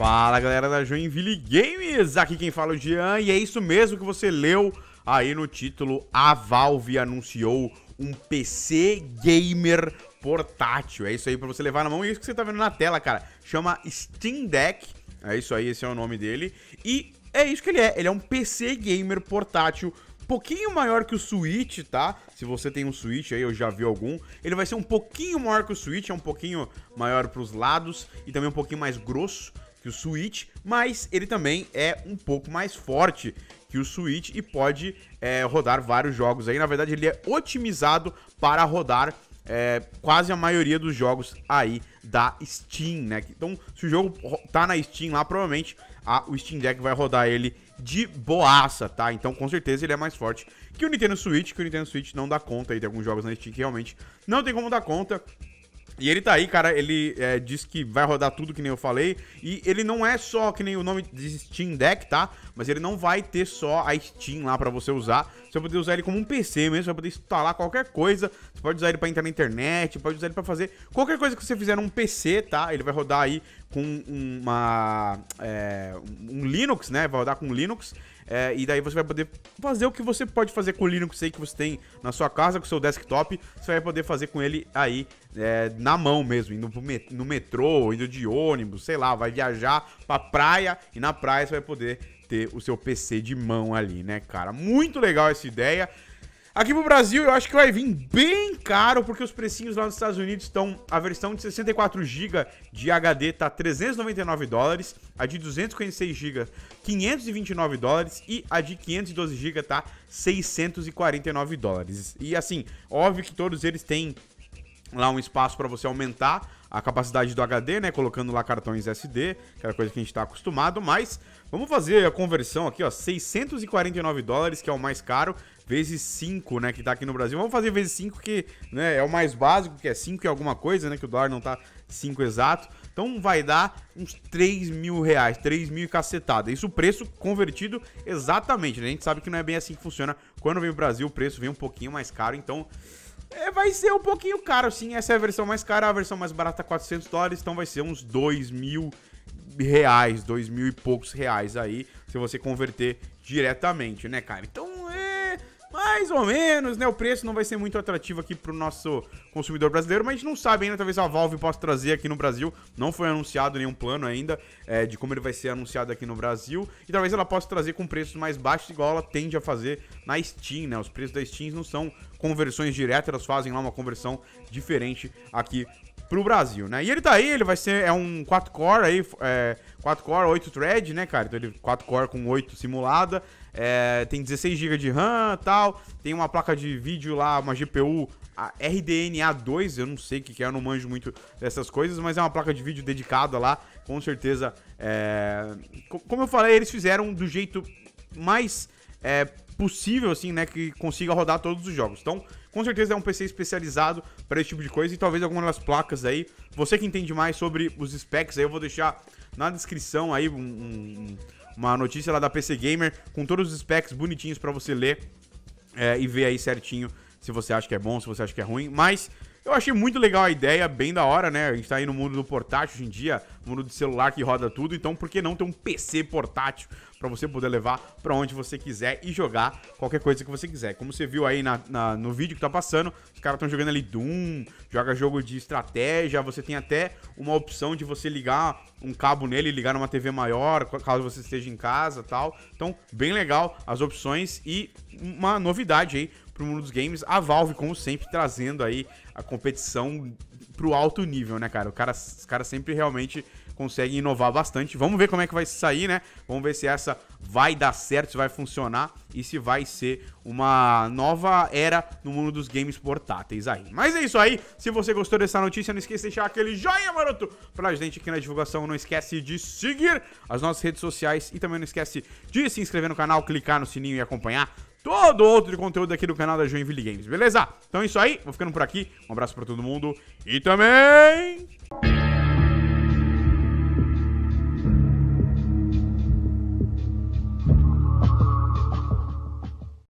Fala galera da Joinville Games, aqui quem fala é o Jean e é isso mesmo que você leu aí no título: A Valve anunciou um PC gamer portátil. É isso aí para você levar na mão e é isso que você tá vendo na tela, cara. Chama Steam Deck. É isso aí, esse é o nome dele. E é isso que ele é. Ele é um PC gamer portátil pouquinho maior que o Switch, tá? Se você tem um Switch aí, eu já vi algum. Ele vai ser um pouquinho maior que o Switch, é um pouquinho maior para os lados e também um pouquinho mais grosso que o Switch, mas ele também é um pouco mais forte que o Switch e pode é, rodar vários jogos aí. Na verdade, ele é otimizado para rodar é, quase a maioria dos jogos aí da Steam, né? Então, se o jogo tá na Steam lá, provavelmente a, o Steam Deck vai rodar ele de boaça, tá? Então, com certeza, ele é mais forte que o Nintendo Switch, que o Nintendo Switch não dá conta aí. de alguns jogos na Steam que realmente não tem como dar conta. E ele tá aí, cara, ele é, diz que vai rodar tudo que nem eu falei. E ele não é só que nem o nome de Steam Deck, tá? Mas ele não vai ter só a Steam lá pra você usar. Você vai poder usar ele como um PC mesmo, você vai poder instalar qualquer coisa. Você pode usar ele pra entrar na internet, pode usar ele pra fazer qualquer coisa que você fizer num PC, tá? Ele vai rodar aí com uma, é, um Linux, né? Vai rodar com Linux. É, e daí você vai poder fazer o que você pode fazer com o Linux aí que você tem na sua casa, com o seu desktop. Você vai poder fazer com ele aí é, na mão mesmo, indo no metrô, indo de ônibus, sei lá, vai viajar pra praia e na praia você vai poder ter o seu PC de mão ali, né, cara? Muito legal essa ideia. Aqui pro Brasil eu acho que vai vir bem caro, porque os precinhos lá nos Estados Unidos estão... A versão de 64GB de HD tá 399 dólares, a de 256GB 529 dólares e a de 512GB tá 649 dólares. E assim, óbvio que todos eles têm lá um espaço para você aumentar a capacidade do HD, né? Colocando lá cartões SD, aquela é coisa que a gente está acostumado, mas vamos fazer a conversão aqui, ó, 649 dólares, que é o mais caro, vezes 5, né, que está aqui no Brasil. Vamos fazer vezes 5 que, né, é o mais básico, que é 5 e alguma coisa, né, que o dólar não tá 5 exato. Então vai dar uns 3 mil reais, 3 mil e cacetada. Isso o preço convertido exatamente, né? A gente sabe que não é bem assim que funciona. Quando vem o Brasil, o preço vem um pouquinho mais caro, então é, vai ser um pouquinho caro, sim. Essa é a versão mais cara, a versão mais barata 400 dólares, então vai ser uns 2 mil reais, 2 mil e poucos reais aí, se você converter diretamente, né, cara? Então mais ou menos, né? O preço não vai ser muito atrativo aqui pro nosso consumidor brasileiro, mas a gente não sabe ainda, talvez a Valve possa trazer aqui no Brasil. Não foi anunciado nenhum plano ainda é, de como ele vai ser anunciado aqui no Brasil. E talvez ela possa trazer com preços mais baixos, igual ela tende a fazer na Steam, né? Os preços da Steam não são conversões diretas, elas fazem lá uma conversão diferente aqui pro Brasil, né? E ele tá aí, ele vai ser, é um 4-core aí, é, 4-core, 8 thread, né, cara? Então ele 4-core com 8 simulada, é, tem 16 GB de RAM tal, tem uma placa de vídeo lá, uma GPU RDNA 2, eu não sei o que, que é, eu não manjo muito dessas coisas, mas é uma placa de vídeo dedicada lá, com certeza. É... Como eu falei, eles fizeram do jeito mais... É, possível, assim, né, que consiga rodar todos os jogos. Então, com certeza é um PC especializado para esse tipo de coisa e talvez algumas das placas aí. Você que entende mais sobre os specs aí, eu vou deixar na descrição aí um, um, uma notícia lá da PC Gamer com todos os specs bonitinhos para você ler é, e ver aí certinho se você acha que é bom, se você acha que é ruim. Mas eu achei muito legal a ideia, bem da hora, né? A gente tá aí no mundo do portátil hoje em dia, mundo de celular que roda tudo, então por que não ter um PC portátil para você poder levar para onde você quiser e jogar qualquer coisa que você quiser. Como você viu aí na, na no vídeo que tá passando, os caras estão jogando ali Doom, joga jogo de estratégia, você tem até uma opção de você ligar um cabo nele, ligar numa TV maior, caso você esteja em casa tal. Então, bem legal as opções e uma novidade aí pro mundo dos games. A Valve, como sempre, trazendo aí a competição pro alto nível, né, cara? O cara os caras sempre realmente conseguem inovar bastante. Vamos ver como é que vai sair, né? Vamos ver se essa vai dar certo, se vai funcionar e se vai ser uma nova era no mundo dos games portáteis aí. Mas é isso aí. Se você gostou dessa notícia, não esqueça de deixar aquele joinha maroto pra gente aqui na divulgação. Não esquece de seguir as nossas redes sociais e também não esquece de se inscrever no canal, clicar no sininho e acompanhar todo outro conteúdo aqui do canal da Joinville Games, beleza? Então é isso aí, vou ficando por aqui. Um abraço pra todo mundo e também.